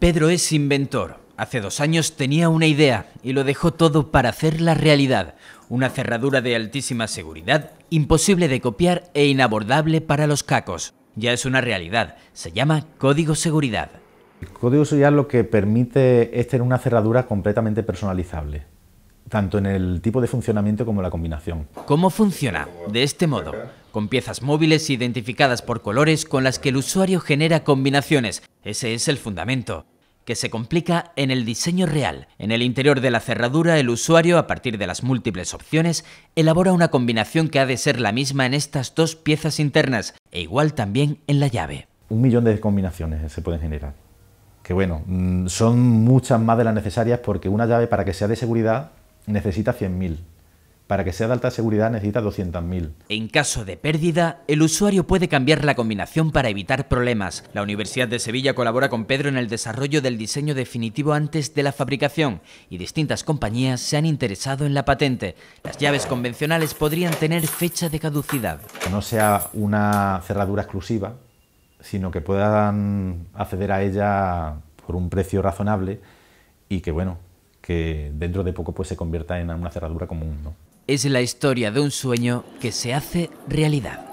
Pedro es inventor. Hace dos años tenía una idea y lo dejó todo para hacerla realidad. Una cerradura de altísima seguridad, imposible de copiar e inabordable para los cacos. Ya es una realidad. Se llama Código Seguridad. El Código Seguridad lo que permite es tener una cerradura completamente personalizable tanto en el tipo de funcionamiento como en la combinación. ¿Cómo funciona? De este modo, con piezas móviles identificadas por colores con las que el usuario genera combinaciones ese es el fundamento, que se complica en el diseño real. En el interior de la cerradura, el usuario, a partir de las múltiples opciones, elabora una combinación que ha de ser la misma en estas dos piezas internas, e igual también en la llave. Un millón de combinaciones se pueden generar. Que bueno, mm, son muchas más de las necesarias porque una llave para que sea de seguridad necesita 100.000. Para que sea de alta seguridad necesita 200.000. En caso de pérdida, el usuario puede cambiar la combinación para evitar problemas. La Universidad de Sevilla colabora con Pedro en el desarrollo del diseño definitivo antes de la fabricación y distintas compañías se han interesado en la patente. Las llaves convencionales podrían tener fecha de caducidad. Que no sea una cerradura exclusiva, sino que puedan acceder a ella por un precio razonable y que bueno, que dentro de poco pues se convierta en una cerradura común es la historia de un sueño que se hace realidad.